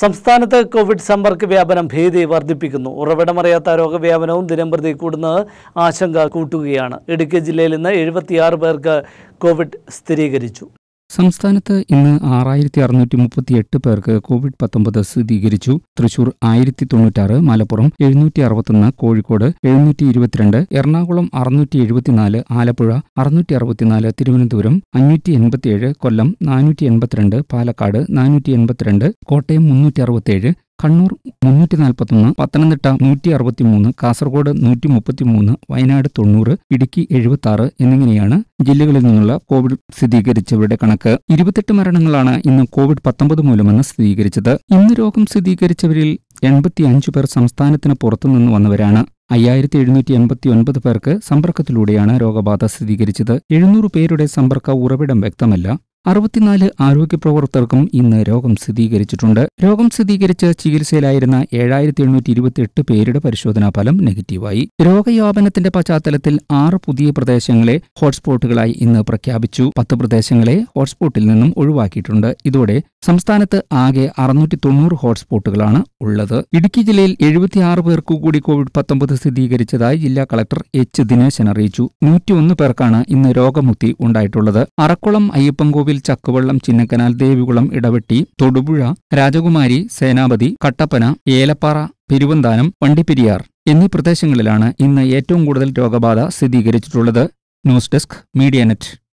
സംസ്ഥാനത്ത് കോവിഡ് സമ്പർക്ക വ്യാപനം ഭീതി വർദ്ധിപ്പിക്കുന്നു ഉറവിടമറിയാത്ത രോഗവ്യാപനവും ദിനംപ്രതി കൂടുന്നത് ആശങ്ക കൂട്ടുകയാണ് ഇടുക്കി ജില്ലയിൽ നിന്ന് എഴുപത്തിയാറ് പേർക്ക് കോവിഡ് സ്ഥിരീകരിച്ചു സംസ്ഥാനത്ത് ഇന്ന് ആറായിരത്തി അറുന്നൂറ്റി മുപ്പത്തിയെട്ട് പേർക്ക് കോവിഡ് പത്തൊമ്പത് സ്ഥിരീകരിച്ചു തൃശൂർ ആയിരത്തി തൊണ്ണൂറ്റാറ് മലപ്പുറം എഴുന്നൂറ്റി അറുപത്തൊന്ന് കോഴിക്കോട് എഴുന്നൂറ്റി ഇരുപത്തിരണ്ട് എറണാകുളം അറുന്നൂറ്റി എഴുപത്തിനാല് ആലപ്പുഴ അറുന്നൂറ്റി അറുപത്തിനാല് തിരുവനന്തപുരം അഞ്ഞൂറ്റി എൺപത്തിയേഴ് കൊല്ലം നാനൂറ്റി എൺപത്തിരണ്ട് പാലക്കാട് നാനൂറ്റി എൺപത്തിരണ്ട് കോട്ടയം മുന്നൂറ്റി അറുപത്തിയേഴ് കണ്ണൂർ മുന്നൂറ്റി നാൽപ്പത്തൊന്ന് പത്തനംതിട്ട നൂറ്റി അറുപത്തി മൂന്ന് കാസർഗോഡ് നൂറ്റി മുപ്പത്തി മൂന്ന് വയനാട് തൊണ്ണൂറ് ഇടുക്കി എഴുപത്തി ആറ് എന്നിങ്ങനെയാണ് ജില്ലകളിൽ നിന്നുള്ള കോവിഡ് സ്ഥിരീകരിച്ചവരുടെ കണക്ക് ഇരുപത്തെട്ട് മരണങ്ങളാണ് ഇന്ന് കോവിഡ് പത്തൊമ്പത് മൂലമെന്ന് സ്ഥിരീകരിച്ചത് ഇന്ന് രോഗം സ്ഥിരീകരിച്ചവരിൽ എൺപത്തിയഞ്ച് പേർ സംസ്ഥാനത്തിന് പുറത്തുനിന്ന് വന്നവരാണ് അയ്യായിരത്തി എഴുന്നൂറ്റി എൺപത്തി ഒൻപത് പേർക്ക് സമ്പർക്കത്തിലൂടെയാണ് രോഗബാധ സ്ഥിരീകരിച്ചത് എഴുന്നൂറ് പേരുടെ സമ്പർക്ക ഉറവിടം വ്യക്തമല്ല അറുപത്തിനാല് ആരോഗ്യ പ്രവർത്തകർക്കും ഇന്ന് രോഗം സ്ഥിരീകരിച്ചിട്ടുണ്ട് രോഗം സ്ഥിരീകരിച്ച് ചികിത്സയിലായിരുന്ന ഏഴായിരത്തി എണ്ണൂറ്റി ഇരുപത്തിയെട്ട് പേരുടെ പരിശോധനാ ഫലം നെഗറ്റീവായി രോഗവ്യാപനത്തിന്റെ പശ്ചാത്തലത്തിൽ ആറ് പുതിയ പ്രദേശങ്ങളെ ഹോട്ട്സ്പോട്ടുകളായി ഇന്ന് പ്രഖ്യാപിച്ചു പത്ത് പ്രദേശങ്ങളെ ഹോട്ട്സ്പോട്ടിൽ നിന്നും ഒഴിവാക്കിയിട്ടുണ്ട് ഇതോടെ സംസ്ഥാനത്ത് ആകെ അറുന്നൂറ്റി തൊണ്ണൂറ് ഹോട്ട്സ്പോട്ടുകളാണ് ഉള്ളത് ഇടുക്കി ജില്ലയിൽ എഴുപത്തിയാറ് പേർക്കു കൂടി കോവിഡ് പത്തൊമ്പത് സ്ഥിരീകരിച്ചതായി ജില്ലാ കളക്ടർ എച്ച് ദിനേശൻ അറിയിച്ചു നൂറ്റിയൊന്ന് പേർക്കാണ് ഇന്ന് രോഗമുക്തി ഉണ്ടായിട്ടുള്ളത് അറക്കുളം അയ്യപ്പൻകോവിൽ ചക്കുവള്ളം ചിന്നക്കനാൽ ദേവികുളം ഇടവെട്ടി തൊടുപുഴ രാജകുമാരി സേനാപതി കട്ടപ്പന ഏലപ്പാറ പെരുവന്താനം വണ്ടിപ്പെരിയാർ എന്നീ പ്രദേശങ്ങളിലാണ് ഇന്ന് ഏറ്റവും കൂടുതൽ രോഗബാധ സ്ഥിരീകരിച്ചിട്ടുള്ളത് ന്യൂസ് ഡെസ്ക് മീഡിയ നെറ്റ്